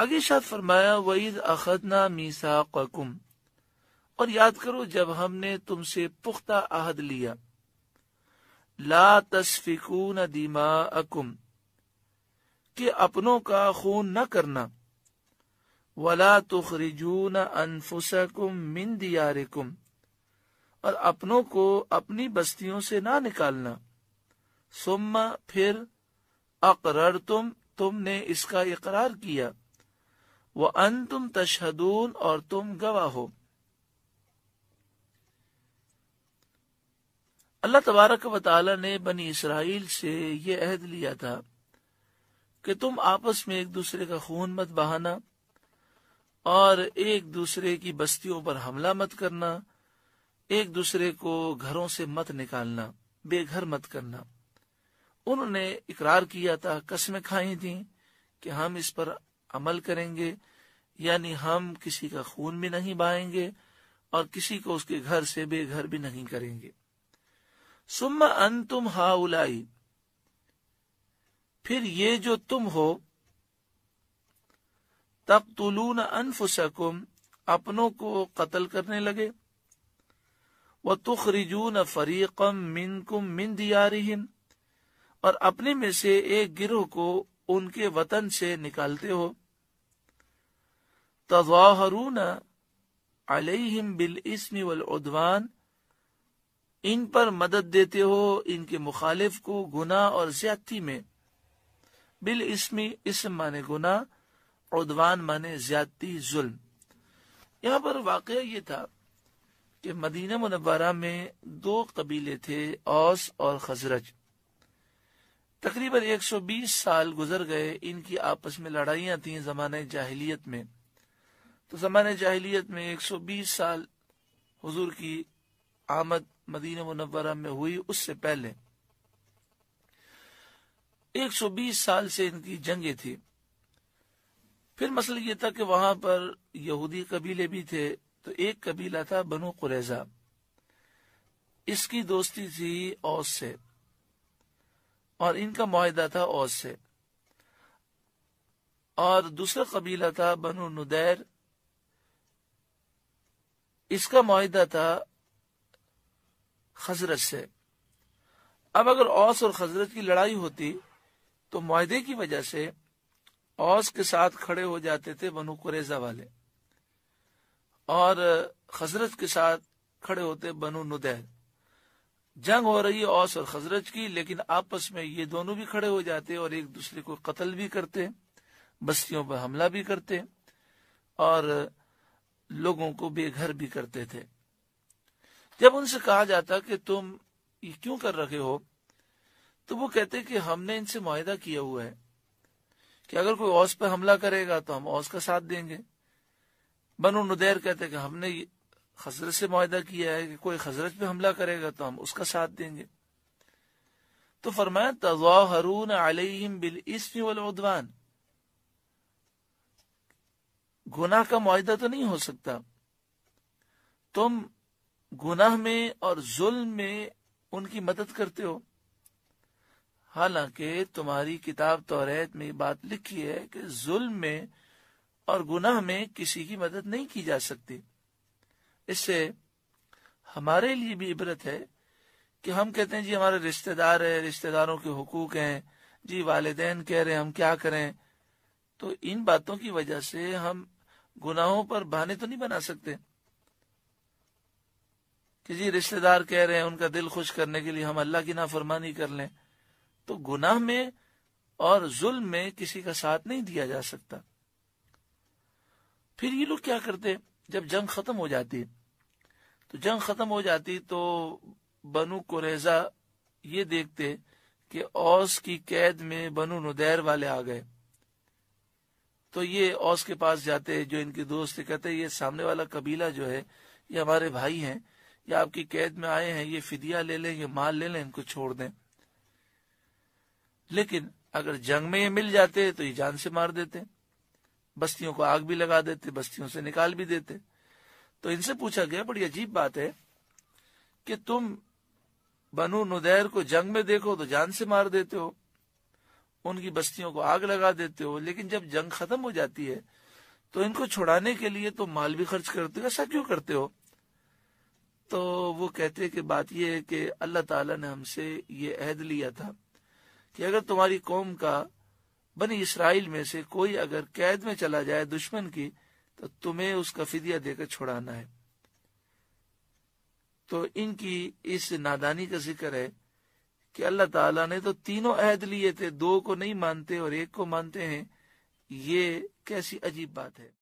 आगे शाद फरमाया वईद अखदना मीसा ककुम और याद करो जब हमने तुमसे पुख्ता आहद लिया ला न दीमा अकुम के अपनों का खून न करना वला न अनफुसकुम मिन दियारिकुम और अपनों को अपनी बस्तियों से ना निकालना सुम्मा फिर अकरर तुम तुमने इसका इकरार किया वो अन तुम तशहदून और तुम गवाह हो अल्लाह तबारक वाली ने बनी इसराइल से ये अहद लिया था कि तुम आपस में एक दूसरे का खून मत बहाना और एक दूसरे की बस्तियों पर हमला मत करना एक दूसरे को घरों से मत निकालना बेघर मत करना उन्होंने इकरार किया था कस्में खाई थी कि हम इस पर अमल करेंगे यानी हम किसी का खून भी नहीं बहाएंगे और किसी को उसके घर से बेघर भी नहीं करेंगे सुम्मा अन हाउलाई फिर ये जो तुम हो तख्तुलून अनफुसकुम अपनों को कत्ल करने लगे तुख रिजू न फरीकम मिन कुम मिन दियारिहिम और अपने में से एक गिरोह को उनके वतन से निकालते हो तजाहरून अलहिम बिल इसम वलउदवान इन पर मदद देते हो इनके मुखालिफ को गुना और ज्यादती में बिल इसमी इसम माने गुना उदवान माने ज्यादती जुल्म यहाँ पर वाक़ ये था कि मदीना मुनवरा में दो कबीले थे औस और खजरज तकरीबन 120 साल गुजर गए इनकी आपस में लड़ाइयाँ थी जमाने जाहिलियत में तो जमाने जाहिलियत में 120 साल हुजूर की आमद मदीना मुनवरा में हुई उससे पहले 120 साल से इनकी जंगें थी फिर मसल ये था कि वहां पर यहूदी कबीले भी थे तो एक कबीला था बनु कुरैजा इसकी दोस्ती थी औस से और इनका माहिदा था औस से और दूसरा कबीला था बनु नुदैर इसका माहा था खजरत से अब अगर औस और खजरत की लड़ाई होती तो माहदे की वजह से औस के साथ खड़े हो जाते थे बनु कुरेजा वाले और खजरत के साथ खड़े होते बनु नुदैद जंग हो रही है औस और खजरत की लेकिन आपस में ये दोनों भी खड़े हो जाते और एक दूसरे को कत्ल भी करते बस्तियों पर हमला भी करते और लोगों को बेघर भी करते थे जब उनसे कहा जाता कि तुम ये क्यों कर रखे हो तो वो कहते कि हमने इनसे मुहिदा किया हुआ है कि अगर कोई औस पर हमला करेगा तो हम औस का साथ देंगे बनो नुदैर कहते कि हमने हजरत से मुहिदा किया है कि कोई हजरत पे हमला करेगा तो हम उसका साथ देंगे तो फरमाया तजाहरून अलैहिम बिल इसमी वल गुनाह का मुआदा तो नहीं हो सकता तुम गुनाह में और जुल्म में उनकी मदद करते हो हालांकि तुम्हारी किताब तौरेत में बात लिखी है कि जुल्म में और गुनाह में किसी की मदद नहीं की जा सकती इससे हमारे लिए भी इबरत है कि हम कहते हैं जी हमारे रिश्तेदार है रिश्तेदारों के हकूक हैं जी वालदेन कह रहे हैं हम क्या करें तो इन बातों की वजह से हम गुनाहों पर बहाने तो नहीं बना सकते कि जी रिश्तेदार कह रहे हैं उनका दिल खुश करने के लिए हम अल्लाह की नाफरमानी कर लें तो गुनाह में और जुल्म में किसी का साथ नहीं दिया जा सकता फिर ये लोग क्या करते जब जंग खत्म हो जाती तो जंग खत्म हो जाती तो बनु कुरेजा ये देखते कि औस की कैद में बनु नुदैर वाले आ गए तो ये औस के पास जाते जो इनके दोस्त कहते ये सामने वाला कबीला जो है ये हमारे भाई हैं ये आपकी कैद में आए हैं ये फिदिया ले लें ये माल ले लें इनको छोड़ दें लेकिन अगर जंग में ये मिल जाते तो ये जान से मार देते बस्तियों को आग भी लगा देते बस्तियों से निकाल भी देते तो इनसे पूछा गया बड़ी अजीब बात है कि तुम बनु नुदैर को जंग में देखो तो जान से मार देते हो उनकी बस्तियों को आग लगा देते हो लेकिन जब जंग खत्म हो जाती है तो इनको छुड़ाने के लिए तो माल भी खर्च करते हो ऐसा क्यों करते हो तो वो कहते हैं कि बात यह है कि अल्लाह ताला ने हमसे ये अहद लिया था कि अगर तुम्हारी कौम का बनी इसराइल में से कोई अगर कैद में चला जाए दुश्मन की तो तुम्हें उसका फिदिया देकर छुड़ाना है तो इनकी इस नादानी का जिक्र है कि अल्लाह ताला ने तो तीनों अहद लिए थे दो को नहीं मानते और एक को मानते हैं ये कैसी अजीब बात है